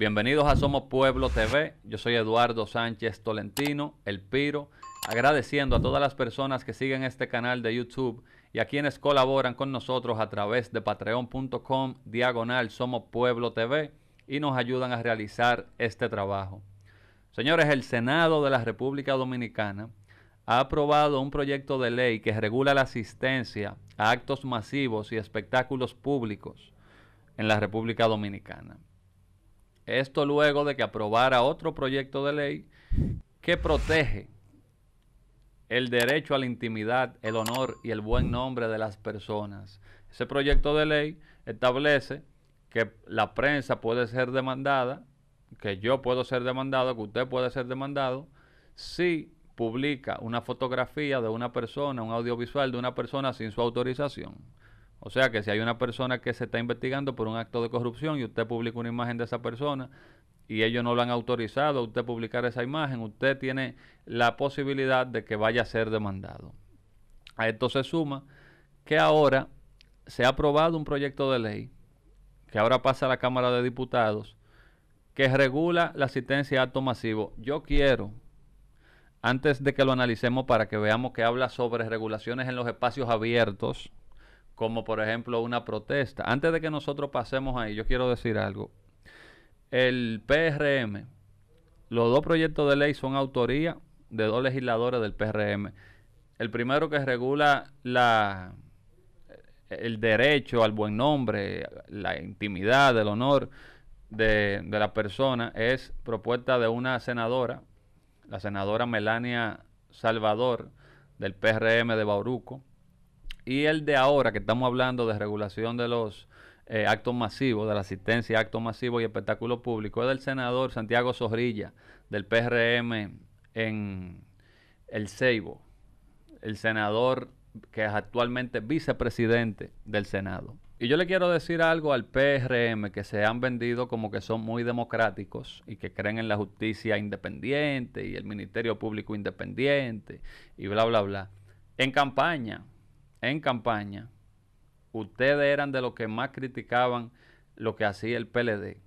Bienvenidos a Somos Pueblo TV. Yo soy Eduardo Sánchez Tolentino, El Piro, agradeciendo a todas las personas que siguen este canal de YouTube y a quienes colaboran con nosotros a través de patreon.com diagonal Somos Pueblo TV y nos ayudan a realizar este trabajo. Señores, el Senado de la República Dominicana ha aprobado un proyecto de ley que regula la asistencia a actos masivos y espectáculos públicos en la República Dominicana. Esto luego de que aprobara otro proyecto de ley que protege el derecho a la intimidad, el honor y el buen nombre de las personas. Ese proyecto de ley establece que la prensa puede ser demandada, que yo puedo ser demandado, que usted puede ser demandado, si publica una fotografía de una persona, un audiovisual de una persona sin su autorización. O sea que si hay una persona que se está investigando por un acto de corrupción y usted publica una imagen de esa persona y ellos no lo han autorizado a usted publicar esa imagen, usted tiene la posibilidad de que vaya a ser demandado. A esto se suma que ahora se ha aprobado un proyecto de ley que ahora pasa a la Cámara de Diputados que regula la asistencia a actos masivo. Yo quiero, antes de que lo analicemos para que veamos que habla sobre regulaciones en los espacios abiertos, como por ejemplo una protesta. Antes de que nosotros pasemos ahí, yo quiero decir algo. El PRM, los dos proyectos de ley son autoría de dos legisladores del PRM. El primero que regula la, el derecho al buen nombre, la intimidad, el honor de, de la persona es propuesta de una senadora, la senadora Melania Salvador del PRM de Bauruco. Y el de ahora, que estamos hablando de regulación de los eh, actos masivos, de la asistencia a actos masivos y espectáculos públicos, es del senador Santiago Zorrilla, del PRM en El Ceibo. El senador que es actualmente vicepresidente del Senado. Y yo le quiero decir algo al PRM que se han vendido como que son muy democráticos y que creen en la justicia independiente y el Ministerio Público independiente y bla, bla, bla. En campaña, en campaña, ustedes eran de los que más criticaban lo que hacía el PLD,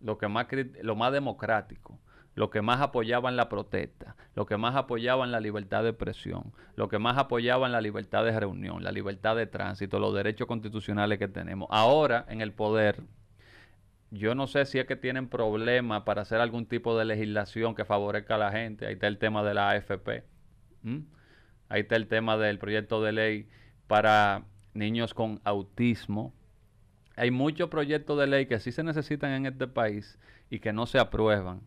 lo, que más, lo más democrático, lo que más apoyaban la protesta, lo que más apoyaban la libertad de expresión, lo que más apoyaban la libertad de reunión, la libertad de tránsito, los derechos constitucionales que tenemos. Ahora en el poder, yo no sé si es que tienen problemas para hacer algún tipo de legislación que favorezca a la gente. Ahí está el tema de la AFP. ¿Mm? Ahí está el tema del proyecto de ley para niños con autismo. Hay muchos proyectos de ley que sí se necesitan en este país y que no se aprueban,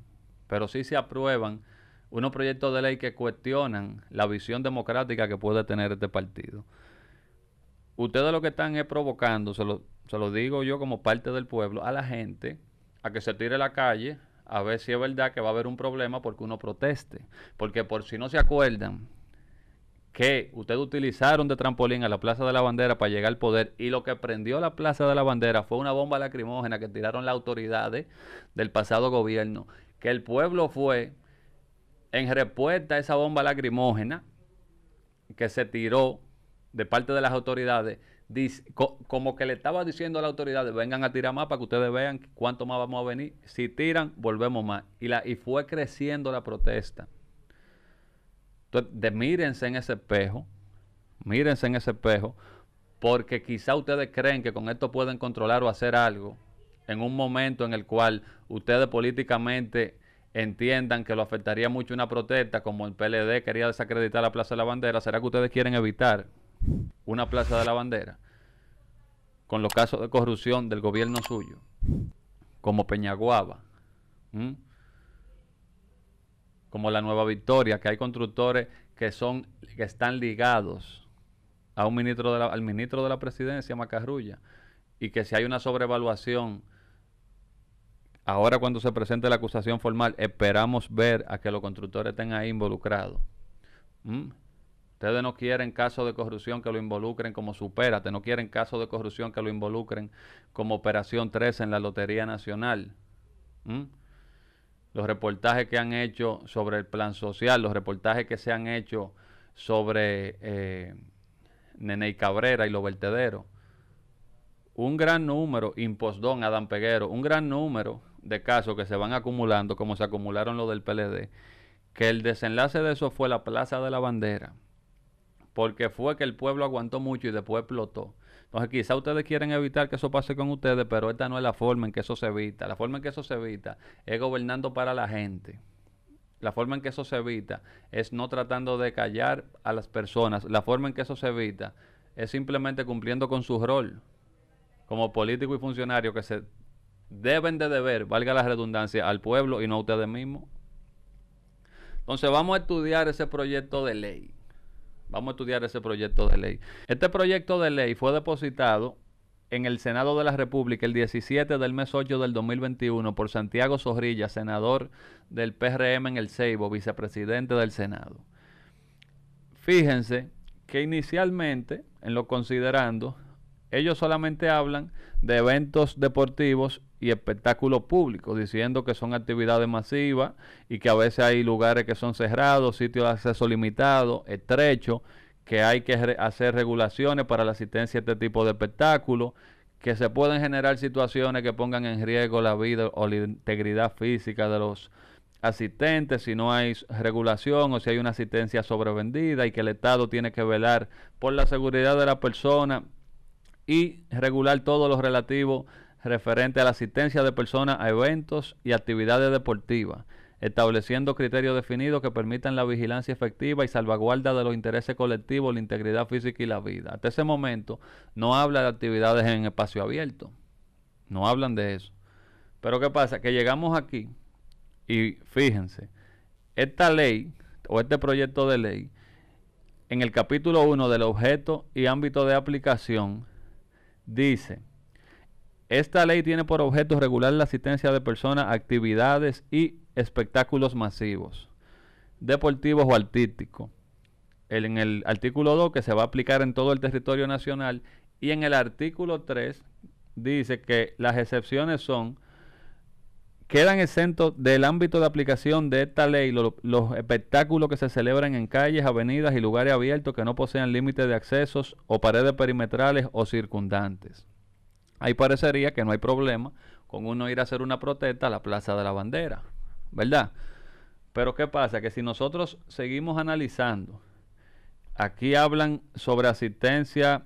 pero sí se aprueban unos proyectos de ley que cuestionan la visión democrática que puede tener este partido. Ustedes lo que están es provocando, se lo, se lo digo yo como parte del pueblo, a la gente a que se tire a la calle a ver si es verdad que va a haber un problema porque uno proteste. Porque por si no se acuerdan, que ustedes utilizaron de trampolín a la Plaza de la Bandera para llegar al poder y lo que prendió la Plaza de la Bandera fue una bomba lacrimógena que tiraron las autoridades del pasado gobierno, que el pueblo fue en respuesta a esa bomba lacrimógena que se tiró de parte de las autoridades, como que le estaba diciendo a las autoridades, vengan a tirar más para que ustedes vean cuánto más vamos a venir. Si tiran, volvemos más. Y, la, y fue creciendo la protesta. Entonces, mírense en ese espejo, mírense en ese espejo, porque quizá ustedes creen que con esto pueden controlar o hacer algo en un momento en el cual ustedes políticamente entiendan que lo afectaría mucho una protesta, como el PLD quería desacreditar la Plaza de la Bandera, ¿será que ustedes quieren evitar una Plaza de la Bandera? Con los casos de corrupción del gobierno suyo, como Peñaguaba. ¿Mm? como la Nueva Victoria, que hay constructores que son que están ligados a un ministro al ministro de la presidencia, Macarrulla, y que si hay una sobrevaluación, ahora cuando se presente la acusación formal, esperamos ver a que los constructores estén ahí involucrados. Mm. Ustedes no quieren casos de corrupción que lo involucren como supérate, no quieren casos de corrupción que lo involucren como Operación 13 en la Lotería Nacional. Mm los reportajes que han hecho sobre el plan social, los reportajes que se han hecho sobre eh, Nene Cabrera y los vertederos. Un gran número, Impostón, Adam Peguero, un gran número de casos que se van acumulando, como se acumularon los del PLD, que el desenlace de eso fue la Plaza de la Bandera, porque fue que el pueblo aguantó mucho y después explotó quizá ustedes quieren evitar que eso pase con ustedes, pero esta no es la forma en que eso se evita. La forma en que eso se evita es gobernando para la gente. La forma en que eso se evita es no tratando de callar a las personas. La forma en que eso se evita es simplemente cumpliendo con su rol como político y funcionario que se deben de deber, valga la redundancia, al pueblo y no a ustedes mismos. Entonces vamos a estudiar ese proyecto de ley. Vamos a estudiar ese proyecto de ley. Este proyecto de ley fue depositado en el Senado de la República el 17 del mes 8 del 2021 por Santiago Zorrilla, senador del PRM en el Ceibo, vicepresidente del Senado. Fíjense que inicialmente, en lo considerando, ellos solamente hablan de eventos deportivos y espectáculos públicos, diciendo que son actividades masivas y que a veces hay lugares que son cerrados, sitios de acceso limitado, estrecho, que hay que hacer regulaciones para la asistencia a este tipo de espectáculos, que se pueden generar situaciones que pongan en riesgo la vida o la integridad física de los asistentes, si no hay regulación o si hay una asistencia sobrevendida y que el Estado tiene que velar por la seguridad de la persona y regular todo lo relativo referente a la asistencia de personas a eventos y actividades deportivas, estableciendo criterios definidos que permitan la vigilancia efectiva y salvaguarda de los intereses colectivos, la integridad física y la vida. Hasta ese momento no habla de actividades en espacio abierto, no hablan de eso. Pero ¿qué pasa? Que llegamos aquí y fíjense, esta ley o este proyecto de ley, en el capítulo 1 del objeto y ámbito de aplicación, dice, esta ley tiene por objeto regular la asistencia de personas, a actividades y espectáculos masivos, deportivos o artísticos. En el artículo 2 que se va a aplicar en todo el territorio nacional y en el artículo 3 dice que las excepciones son quedan exentos del ámbito de aplicación de esta ley los, espectáculos que se celebran en calles, avenidas y lugares abiertos que no posean límites de accesos o paredes perimetrales o circundantes. Ahí parecería que no hay problema con uno ir a hacer una protesta a la Plaza de la Bandera, ¿verdad? Pero ¿qué pasa? Que si nosotros seguimos analizando, aquí hablan sobre asistencia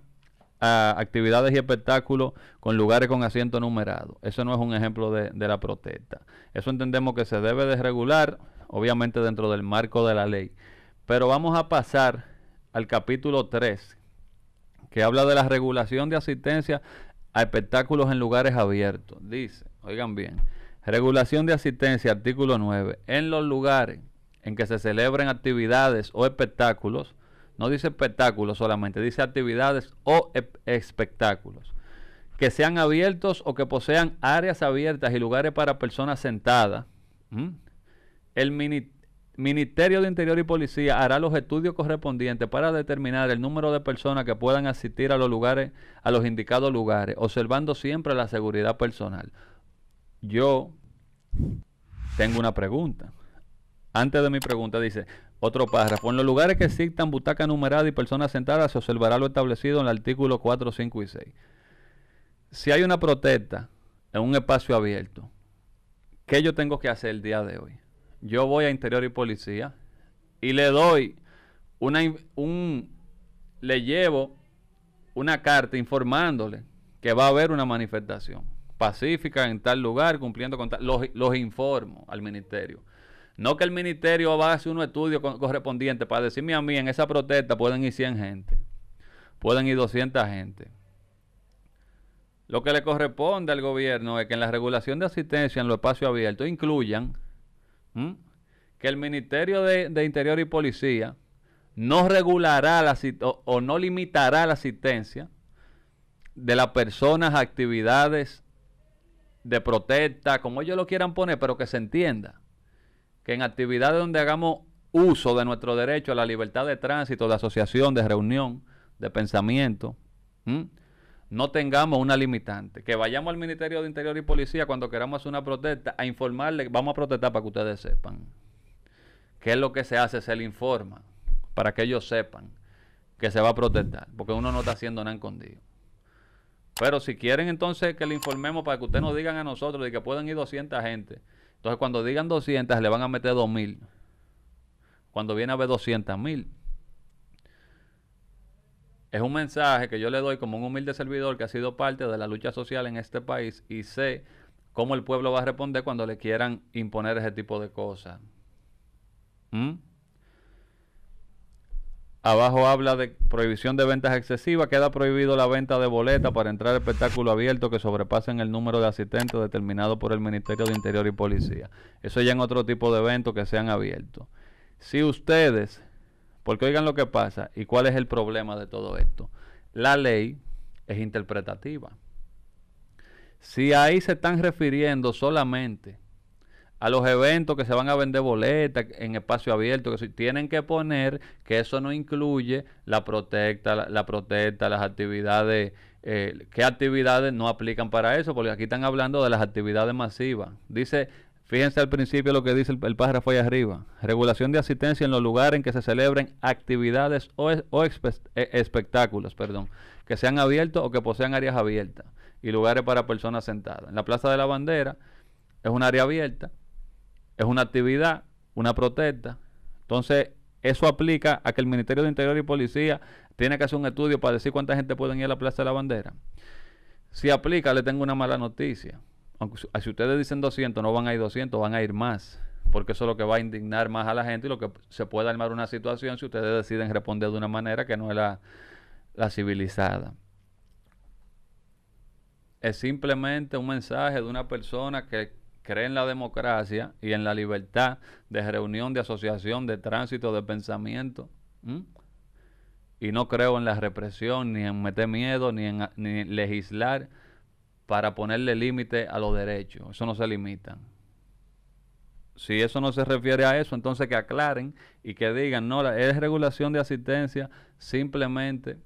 a actividades y espectáculos con lugares con asiento numerado. Eso no es un ejemplo de, la protesta. Eso entendemos que se debe regular, obviamente dentro del marco de la ley. Pero vamos a pasar al capítulo 3, que habla de la regulación de asistencia a espectáculos en lugares abiertos. Dice, oigan bien, regulación de asistencia, artículo 9, en los lugares en que se celebren actividades o espectáculos no dice espectáculos solamente, dice actividades o e-, espectáculos. Que sean abiertos o que posean áreas abiertas y lugares para personas sentadas. El Ministerio de Interior y Policía hará los estudios correspondientes para determinar el número de personas que puedan asistir a los lugares, a los indicados lugares, observando siempre la seguridad personal. Yo tengo una pregunta. Antes de mi pregunta dice, otro párrafo, en los lugares que existan butaca numeradas y personas sentadas se observará lo establecido en el artículo 4, 5 y 6. Si hay una protesta en un espacio abierto, ¿qué yo tengo que hacer el día de hoy? Yo voy a Interior y Policía y le doy una, un, le llevo una carta informándole que va a haber una manifestación pacífica en tal lugar, cumpliendo con tal, los, los informo al ministerio. No que el ministerio va a hacer un estudio correspondiente para decirme a mí, en esa protesta pueden ir 100 gente, pueden ir 200 gente. Lo que le corresponde al gobierno es que en la regulación de asistencia en los espacios abiertos incluyan que el Ministerio de, Interior y Policía no regulará la, o no limitará la asistencia de las personas a actividades de protesta, como ellos lo quieran poner, pero que se entienda que en actividades donde hagamos uso de nuestro derecho a la libertad de tránsito, de asociación, de reunión, de pensamiento, no tengamos una limitante. Que vayamos al Ministerio de Interior y Policía cuando queramos hacer una protesta a informarle, vamos a protestar para que ustedes sepan. ¿Qué es lo que se hace? Se le informa para que ellos sepan que se va a protestar, porque uno no está haciendo nada escondido. Pero si quieren entonces que le informemos para que ustedes nos digan a nosotros de que pueden ir 200 gente entonces, cuando digan 200, le van a meter 2000. Cuando viene a ver 200 mil. Es un mensaje que yo le doy como un humilde servidor que ha sido parte de la lucha social en este país y sé cómo el pueblo va a responder cuando le quieran imponer ese tipo de cosas. ¿Mm? Abajo habla de prohibición de ventas excesivas. Queda prohibido la venta de boletas para entrar al espectáculo abierto que sobrepasen el número de asistentes determinado por el Ministerio de Interior y Policía. Eso ya en otro tipo de eventos que sean abiertos. Si ustedes, porque oigan lo que pasa y cuál es el problema de todo esto. La ley es interpretativa. Si ahí se están refiriendo solamente a los eventos que se van a vender boletas en espacio abierto, que tienen que poner que eso no incluye la protesta, la, protesta, las actividades, eh, qué actividades no aplican para eso, porque aquí están hablando de las actividades masivas. Dice, fíjense al principio lo que dice el, párrafo ahí arriba, regulación de asistencia en los lugares en que se celebren actividades o, eh, espectáculos, perdón, que sean abiertos o que posean áreas abiertas y lugares para personas sentadas. En la Plaza de la Bandera es un área abierta, es una actividad, una protesta. Entonces, eso aplica a que el Ministerio de Interior y Policía tiene que hacer un estudio para decir cuánta gente pueden ir a la Plaza de la Bandera. Si aplica, le tengo una mala noticia. si ustedes dicen 200, no van a ir 200, van a ir más. Porque eso es lo que va a indignar más a la gente y lo que se puede armar una situación si ustedes deciden responder de una manera que no es la civilizada. Es simplemente un mensaje de una persona que cree en la democracia y en la libertad de reunión, de asociación, de tránsito, de pensamiento. Y no creo en la represión, ni en meter miedo, ni en legislar para ponerle límite a los derechos. Eso no se limita. Si eso no se refiere a eso, entonces que aclaren y que digan, no, la, es regulación de asistencia simplemente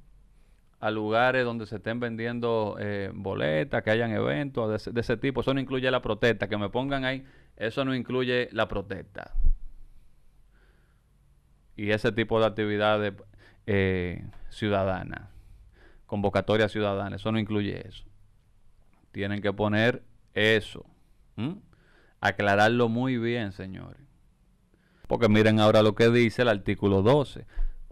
a lugares donde se estén vendiendo eh, boletas, que hayan eventos de ese, tipo. Eso no incluye la protesta, que me pongan ahí, eso no incluye la protesta. Y ese tipo de actividades eh, ciudadanas, convocatorias ciudadanas, eso no incluye eso. Tienen que poner eso. Aclararlo muy bien, señores. Porque miren ahora lo que dice el artículo 12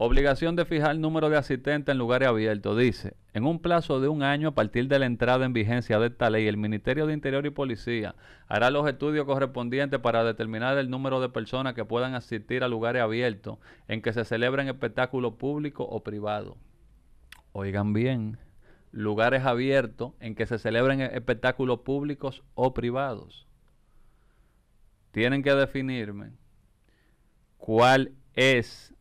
Obligación de fijar número de asistentes en lugares abiertos. Dice, en un plazo de un año a partir de la entrada en vigencia de esta ley, el Ministerio de Interior y Policía hará los estudios correspondientes para determinar el número de personas que puedan asistir a lugares abiertos en que se celebren espectáculos públicos o privados. Oigan bien, lugares abiertos en que se celebren e-, espectáculos públicos o privados. Tienen que definirme cuál es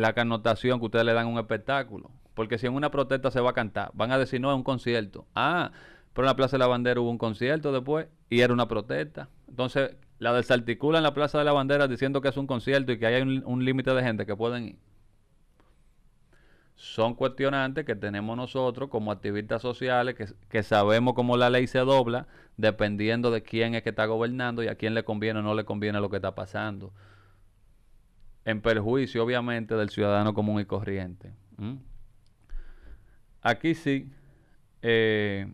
la connotación que ustedes le dan un espectáculo. Porque si en una protesta se va a cantar, van a decir no, es un concierto. Ah, pero en la Plaza de la Bandera hubo un concierto después y era una protesta. Entonces, la desarticula en la Plaza de la Bandera diciendo que es un concierto y que hay un, límite de gente que pueden ir. Son cuestionantes que tenemos nosotros como activistas sociales, que, que sabemos cómo la ley se dobla dependiendo de quién es que está gobernando y a quién le conviene o no le conviene lo que está pasando en perjuicio obviamente del ciudadano común y corriente. Aquí sí, eh,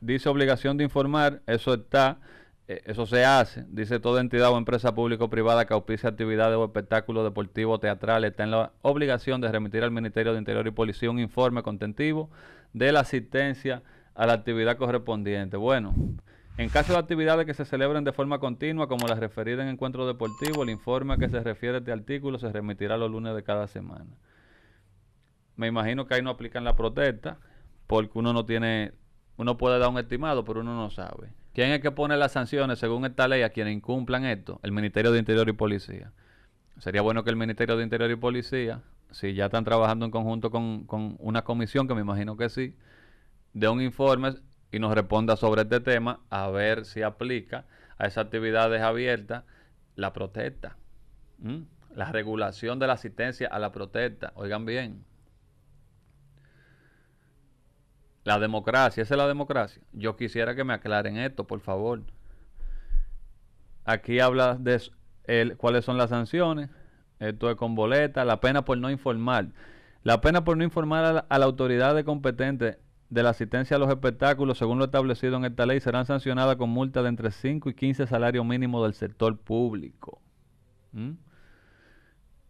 dice obligación de informar, eso está, eh, eso se hace, dice toda entidad o empresa pública o privada que auspice actividades o espectáculos deportivos, teatrales, está en la obligación de remitir al Ministerio de Interior y Policía un informe contentivo de la asistencia a la actividad correspondiente. Bueno, en caso de actividades que se celebren de forma continua, como las referidas en encuentro deportivo, el informe a que se refiere este artículo se remitirá los lunes de cada semana. Me imagino que ahí no aplican la protesta, porque uno no tiene, uno puede dar un estimado, pero uno no sabe. ¿Quién es que pone las sanciones según esta ley a quienes incumplan esto? El Ministerio de Interior y Policía. Sería bueno que el Ministerio de Interior y Policía, si ya están trabajando en conjunto con, con una comisión, que me imagino que sí, de un informe y nos responda sobre este tema, a ver si aplica a esas actividades abiertas la protesta, la regulación de la asistencia a la protesta. Oigan bien. La democracia, esa es la democracia. Yo quisiera que me aclaren esto, por favor. Aquí habla de cuáles son las sanciones. Esto es con boleta, la pena por no informar. La pena por no informar a la, autoridad de competente de la asistencia a los espectáculos, según lo establecido en esta ley, serán sancionadas con multa de entre 5 y 15 salarios mínimos del sector público. ¿Mm?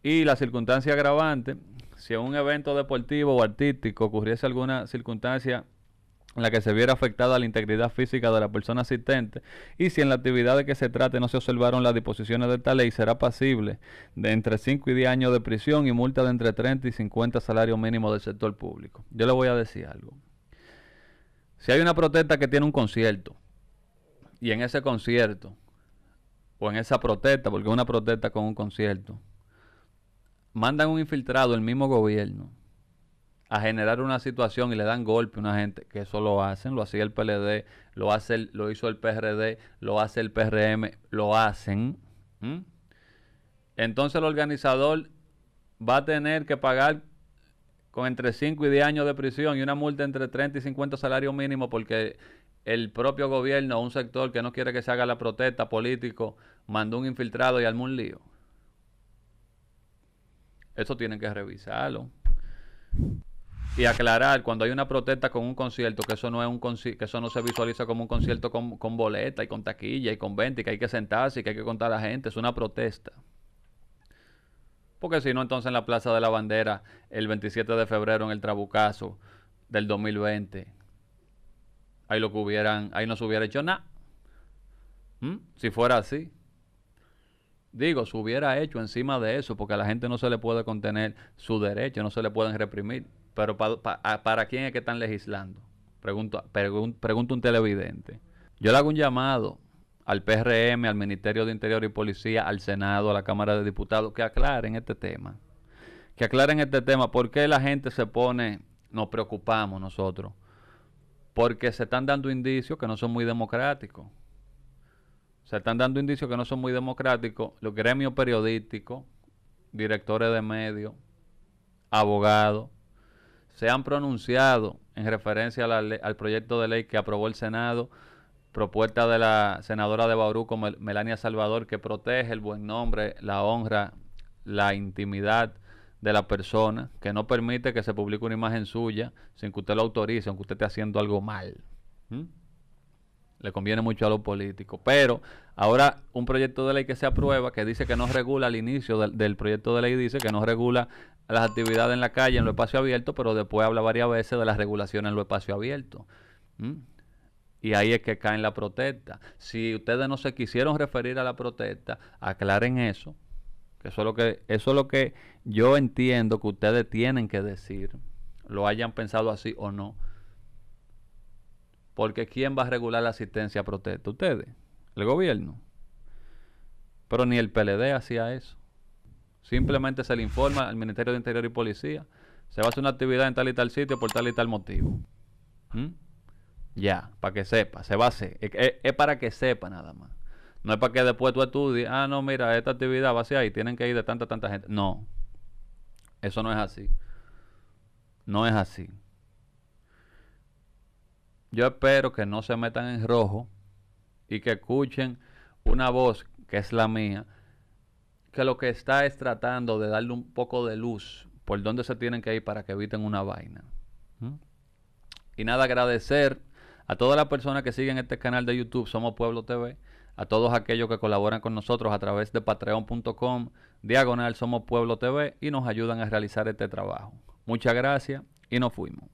Y la circunstancia agravante, si en un evento deportivo o artístico ocurriese alguna circunstancia en la que se viera afectada la integridad física de la persona asistente y si en la actividad de que se trate no se observaron las disposiciones de esta ley, será pasible de entre 5 y 10 años de prisión y multa de entre 30 y 50 salarios mínimos del sector público. Yo le voy a decir algo. Si hay una protesta que tiene un concierto y en ese concierto o en esa protesta, porque es una protesta con un concierto, mandan un infiltrado el mismo gobierno a generar una situación y le dan golpe a una gente, que eso lo hacen, lo hacía el PLD, lo, hace lo hizo el PRD, lo hace el PRM, lo hacen. Entonces el organizador va a tener que pagar con entre 5 y 10 años de prisión y una multa entre 30 y 50 salarios mínimos porque el propio gobierno, o un sector que no quiere que se haga la protesta político, mandó un infiltrado y armó un lío. Eso tienen que revisarlo. Y aclarar cuando hay una protesta con un concierto, que eso no es un que eso no se visualiza como un concierto con, boleta y con taquilla y con venta y que hay que sentarse y que hay que contar a la gente, es una protesta porque si no, entonces en la Plaza de la Bandera, el 27 de febrero, en el Trabucazo del 2020, ahí lo que hubieran, ahí no se hubiera hecho nada. ¿Mm? Si fuera así. Digo, se hubiera hecho encima de eso, porque a la gente no se le puede contener su derecho, no se le pueden reprimir. Pero ah, ¿para quién es que están legislando? Pregunto, pregunto un televidente. Yo le hago un llamado al PRM, al Ministerio de Interior y Policía, al Senado, a la Cámara de Diputados, que aclaren este tema. Que aclaren este tema. ¿Por qué la gente se pone, nos preocupamos nosotros? Porque se están dando indicios que no son muy democráticos. Se están dando indicios que no son muy democráticos los gremios periodísticos, directores de medios, abogados, se han pronunciado en referencia al proyecto de ley que aprobó el Senado propuesta de la senadora de Bauru Melania Salvador que protege el buen nombre, la honra, la intimidad de la persona, que no permite que se publique una imagen suya sin que usted lo autorice, aunque usted esté haciendo algo mal. Le conviene mucho a los políticos. Pero ahora un proyecto de ley que se aprueba, que dice que no regula al inicio del, proyecto de ley, dice que no regula las actividades en la calle, en los espacios abiertos, pero después habla varias veces de las regulaciones en los espacios abiertos. Y ahí es que cae en la protesta. Si ustedes no se quisieron referir a la protesta, aclaren eso. Que eso es lo que, eso es lo que yo entiendo que ustedes tienen que decir. Lo hayan pensado así o no. Porque ¿quién va a regular la asistencia a protesta? Ustedes, el gobierno. Pero ni el PLD hacía eso. Simplemente se le informa al Ministerio de Interior y Policía. Se va a hacer una actividad en tal y tal sitio por tal y tal motivo. ¿Mm? Ya, para que sepa, se va a hacer. Es, para que sepa nada más. No es para que después tú estudies, ah, no, mira, esta actividad va a ser ahí, tienen que ir de tanta, tanta gente. No, eso no es así. No es así. Yo espero que no se metan en rojo y que escuchen una voz que es la mía, que lo que está es tratando de darle un poco de luz por dónde se tienen que ir para que eviten una vaina. ¿Mm? Y nada, agradecer a todas las personas que siguen este canal de YouTube Somos Pueblo TV, a todos aquellos que colaboran con nosotros a través de patreon.com, diagonal Somos Pueblo TV y nos ayudan a realizar este trabajo. Muchas gracias y nos fuimos.